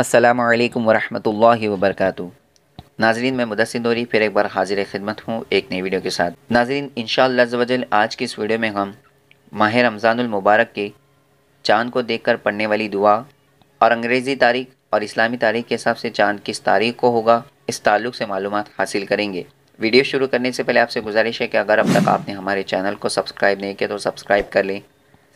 अस्सलाम वालेकुम व वबरकातु नाजरीन मैं मुदसिन नूरी फिर एक बार हाजिर खिदमत हूँ एक नई वीडियो के साथ नाजरीन इन आज की इस वीडियो में हम माह रमज़ानमबारक के चांद को देख कर पढ़ने वाली दुआ और अंग्रेज़ी तारीख और इस्लामी तारीख के हिसाब से चांद किस तारीख को होगा इस ताल्लुक से मालूम हासिल करेंगे वीडियो शुरू करने से पहले आपसे गुजारिश है कि अगर अब तक आपने हमारे चैनल को सब्सक्राइब नहीं किया तो सब्सक्राइब कर लें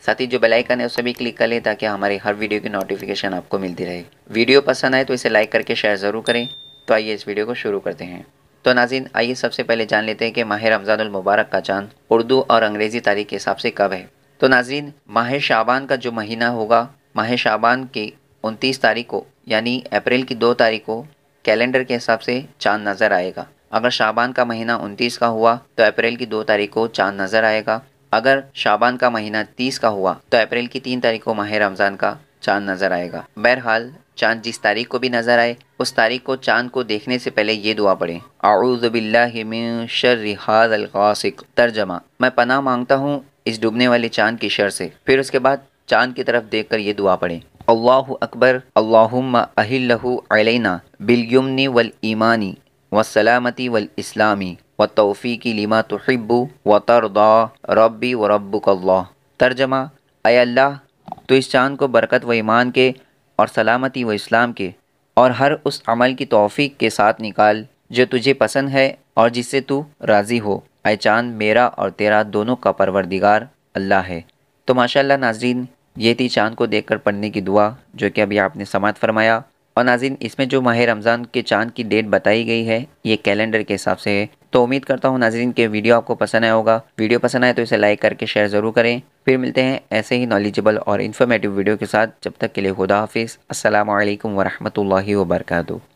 साथ ही जो बेल आइकन है उसे भी क्लिक कर लें ताकि हमारी हर वीडियो की नोटिफिकेशन आपको मिलती रहे वीडियो पसंद आए तो इसे लाइक करके शेयर ज़रूर करें तो आइए इस वीडियो को शुरू करते हैं तो नाजिन आइए सबसे पहले जान लेते हैं कि माह रमज़ानमबारक का चांद उर्दू और अंग्रेज़ी तारीख के हिसाब से कब है तो नाजिन माह शाबान का जो महीना होगा माह शाबान की उनतीस तारीख को यानी अप्रैल की दो तारीख को कैलेंडर के हिसाब से चांद नज़र आएगा अगर शाबान का महीना उनतीस का हुआ तो अप्रैल की दो तारीख को चांद नज़र आएगा अगर शाबान का महीना तीस का हुआ तो अप्रैल की तीन तारीख को माह रमज़ान का चांद नज़र आएगा बहरहाल चांद जिस तारीख को भी नज़र आए उस तारीख को चांद को देखने से पहले ये दुआ पढ़े आउज़बिल्लाशिक तर्जमा मैं पनाह मांगता हूँ इस डूबने वाले चांद की शर से फिर उसके बाद चांद की तरफ देख कर ये दुआ पढ़े अल्लाह अकबर अल्लाह अहिल्लहु अलैना बिलयमनी वल ईमानी सलामती वल इस्लामी व तोफ़ी की लिमा तहब्बू व तरदा रबी व रब्बुकल्ला तर्जमा अय अल्लाह तो इस चाँद को बरकत व ईमान के और सलामती व इस्लाम के और हर उस अमल की तोफ़ी के साथ निकाल जो तुझे पसंद है और जिससे तू राज़ी हो अय चाँद मेरा और तेरा दोनों का परवरदिगार अल्लाह है तो माशा नाजीन ये थी चाँद को कर पढ़ने की दुआ जो कि अभी आपने समात फरमाया और नाजिन इसमें जो माह रमज़ान के चाँद की डेट बताई गई है ये कैलेंडर के हिसाब से है तो उम्मीद करता हूँ नाजरीन के वीडियो आपको पसंद आया होगा वीडियो पसंद आए तो इसे लाइक करके शेयर ज़रूर करें फिर मिलते हैं ऐसे ही नॉलेजेबल और इन्फॉर्मेटिव वीडियो के साथ जब तक के लिए खुदा हाफिज़ असल वरहमल वर्का